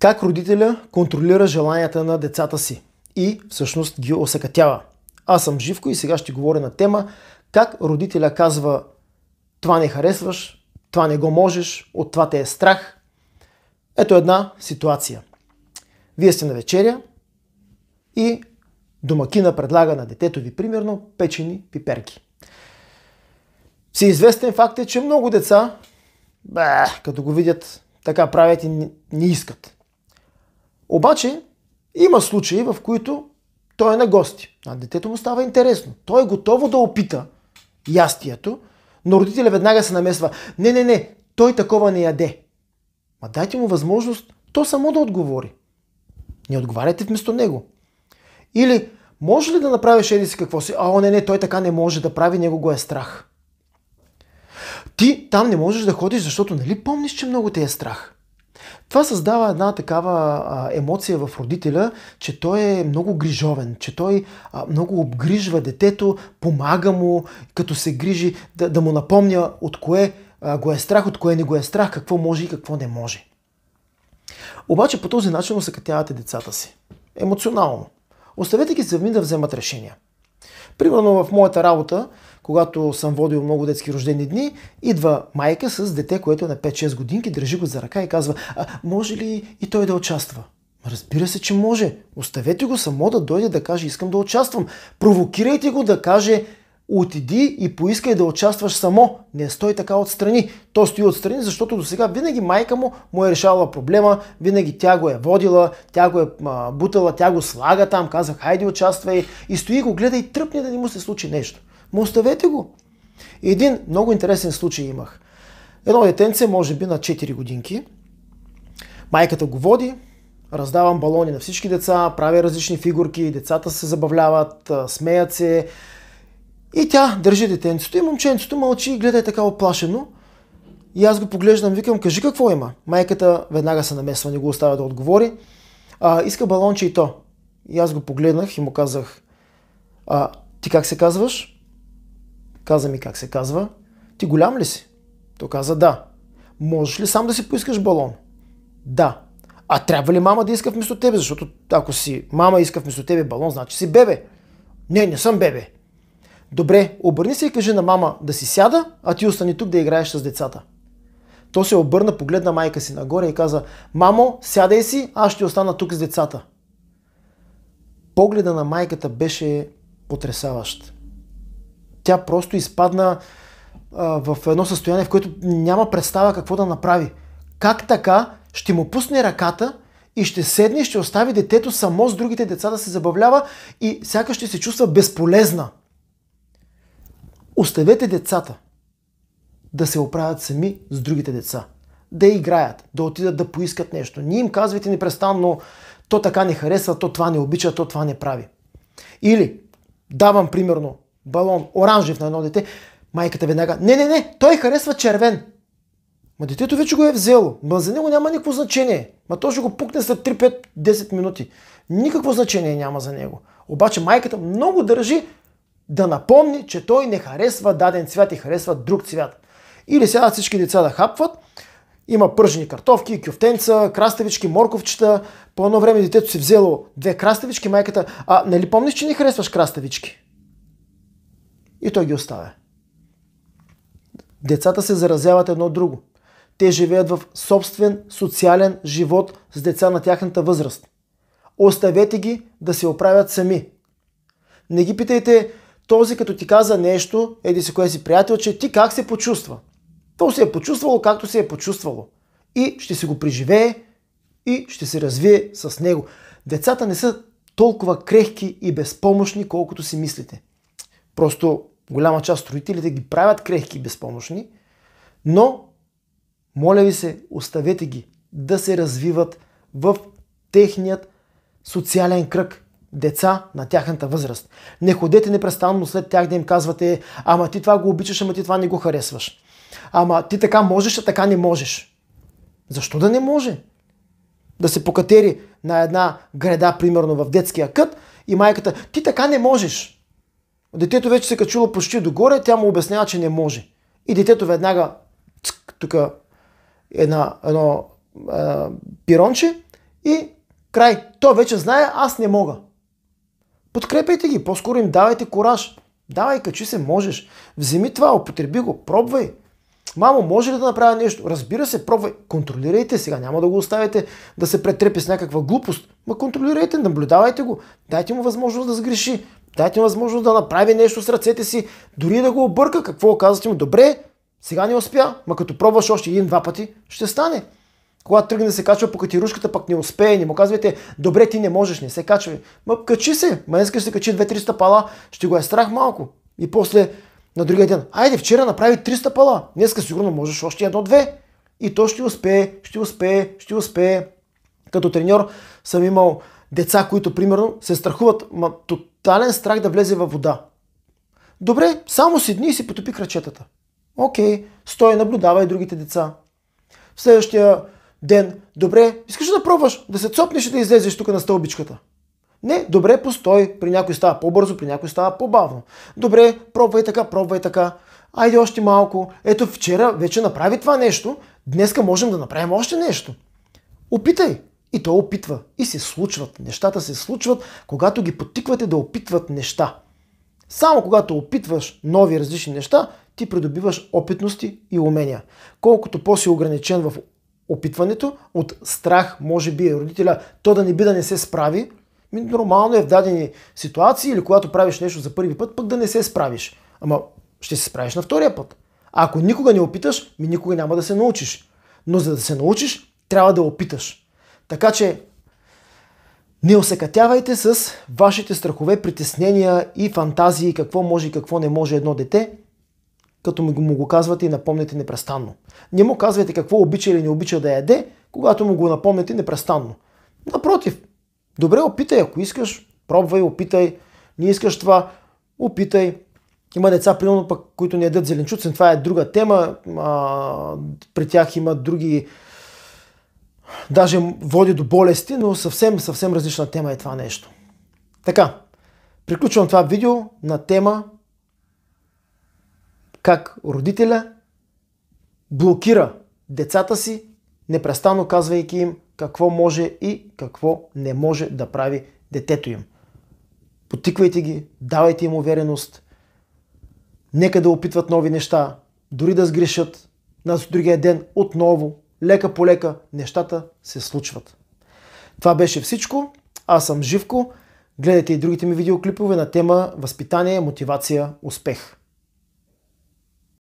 Как родителя контролира желанията на децата си и всъщност ги осъкатява. Аз съм Живко и сега ще говоря на тема как родителя казва това не харесваш, това не го можеш, от това те е страх. Ето една ситуация. Вие сте на вечеря и домакина предлага на детето ви примерно печени пиперки. Всеизвестен факт е, че много деца, бе, като го видят, така правят и не искат. Обаче има случаи, в които той е на гости. А детето му става интересно. Той е готово да опита ястието, но родителя веднага се намесва. Не, не, не, той такова не яде. Ма дайте му възможност то само да отговори. Не отговаряйте вместо него. Или може ли да направиш еди си какво си? А, не, не, той така не може да прави, него го е страх. Ти там не можеш да ходиш, защото нали помниш, че много те е страх? Това създава една такава а, емоция в родителя, че той е много грижовен, че той а, много обгрижва детето, помага му, като се грижи, да, да му напомня от кое а, го е страх, от кое не го е страх, какво може и какво не може. Обаче по този начин усъкътявате децата си. Емоционално. Оставете ги сами да вземат решения. Примерно в моята работа когато съм водил много детски рождени дни, идва майка с дете, което е на 5-6 годинки, държи го за ръка и казва, а, може ли и той да участва? Разбира се, че може. Оставете го само да дойде да каже, искам да участвам. Провокирайте го да каже, отиди и поискай да участваш само. Не стой така отстрани. Той стои отстрани, защото до сега винаги майка му му е решавала проблема, винаги тя го е водила, тя го е бутала, тя го слага там, казах, хайде участвай и стои го гледа и тръпне да не му се случи нещо. Му оставете го. Един много интересен случай имах. Едно детенце, може би на 4 годинки, майката го води, раздавам балони на всички деца, правя различни фигурки, децата се забавляват, смеят се. И тя държи детенцето и момченцето мълчи и гледа така оплашено. И аз го поглеждам, викам, кажи какво има. Майката веднага се намесва, не го оставя да отговори. А, иска балонче и то. И аз го погледнах и му казах, а, ти как се казваш? Каза ми как се казва. Ти голям ли си? То каза да. Можеш ли сам да си поискаш балон? Да. А трябва ли мама да иска вместо тебе? Защото ако си мама иска вместо тебе балон, значи си бебе. Не, не съм бебе. Добре, обърни се и кажи на мама да си сяда, а ти остани тук да играеш с децата. То се обърна, погледна майка си нагоре и каза, мамо, сядай си, аз ще остана тук с децата. Погледа на майката беше потрясаващ тя просто изпадна в едно състояние, в което няма представа какво да направи. Как така ще му пусне ръката и ще седне и ще остави детето само с другите деца да се забавлява и сякаш ще се чувства безполезна. Оставете децата да се оправят сами с другите деца. Да играят, да отидат да поискат нещо. Ние им казвайте непрестанно, то така не харесва, то това не обича, то това не прави. Или, давам примерно, балон, оранжев на едно дете, майката веднага, не, не, не, той харесва червен. Ма детето вече го е взело. Ма за него няма никакво значение. Ма то ще го пукне след 3-5-10 минути. Никакво значение няма за него. Обаче майката много държи да напомни, че той не харесва даден цвят и харесва друг цвят. Или сега всички деца да хапват, има пържени картофки, кюфтенца, краставички, морковчета. По едно време детето си взело две краставички, майката, а нали помниш, че не харесваш краставички? и той ги оставя. Децата се заразяват едно от друго. Те живеят в собствен социален живот с деца на тяхната възраст. Оставете ги да се оправят сами. Не ги питайте този като ти каза нещо, еди си кое си приятел, че ти как се почувства. То се е почувствало както се е почувствало. И ще си го преживее и ще се развие с него. Децата не са толкова крехки и безпомощни, колкото си мислите. Просто голяма част от строителите ги правят крехки и безпомощни, но, моля ви се, оставете ги да се развиват в техният социален кръг, деца на тяхната възраст. Не ходете непрестанно след тях да им казвате, ама ти това го обичаш, ама ти това не го харесваш. Ама ти така можеш, а така не можеш. Защо да не може? Да се покатери на една града, примерно в детския кът, и майката, ти така не можеш. Детето вече се качило почти догоре, тя му обяснява, че не може. И детето веднага, тук една, едно е, пиронче и край. Той вече знае, аз не мога. Подкрепяйте ги, по-скоро им давайте кораж. Давай, качи се, можеш. Вземи това, употреби го, пробвай. Мамо, може ли да направя нещо? Разбира се, пробвай. Контролирайте сега, няма да го оставите да се претрепи с някаква глупост. Ма контролирайте, наблюдавайте го, дайте му възможност да сгреши. Дайте му възможност да направи нещо с ръцете си, дори да го обърка. Какво казвате му? Добре, сега не успя, ма като пробваш още един-два пъти, ще стане. Когато тръгне да се качва по катирушката, пък не успее, не му казвайте, добре, ти не можеш, не се качвай. Ма качи се, ма днес ще се качи 2-3 стъпала, ще го е страх малко. И после на другия ден, айде, вчера направи 3 стъпала, днеска сигурно можеш още едно-две. И то ще успее, ще успее, ще успее. Като треньор съм имал деца, които примерно се страхуват, ма тотален страх да влезе във вода. Добре, само седни и си потопи крачетата. Окей, стой, наблюдавай другите деца. В следващия ден, добре, искаш да пробваш да се цопнеш и да излезеш тук на стълбичката. Не, добре, постой, при някой става по-бързо, при някой става по-бавно. Добре, пробвай така, пробвай така. Айде още малко. Ето вчера вече направи това нещо, днеска можем да направим още нещо. Опитай. И той опитва. И се случват. Нещата се случват, когато ги потиквате да опитват неща. Само когато опитваш нови различни неща, ти придобиваш опитности и умения. Колкото по-си ограничен в опитването, от страх, може би, е родителя, то да не би да не се справи, нормално е в дадени ситуации или когато правиш нещо за първи път, пък да не се справиш. Ама ще се справиш на втория път. А ако никога не опиташ, ми никога няма да се научиш. Но за да се научиш, трябва да опиташ. Така че не осъкатявайте с вашите страхове, притеснения и фантазии какво може и какво не може едно дете, като му го казвате и напомняте непрестанно. Не му казвайте какво обича или не обича да яде, когато му го напомняте непрестанно. Напротив, добре опитай, ако искаш, пробвай, опитай, не искаш това, опитай. Има деца, примерно, пък, които не ядат зеленчуци, това е друга тема, а, при тях има други даже води до болести, но съвсем, съвсем различна тема е това нещо. Така, приключвам това видео на тема как родителя блокира децата си, непрестанно казвайки им какво може и какво не може да прави детето им. Потиквайте ги, давайте им увереност, нека да опитват нови неща, дори да сгрешат, на другия ден отново лека по лека нещата се случват. Това беше всичко. Аз съм Живко. Гледайте и другите ми видеоклипове на тема възпитание, мотивация, успех.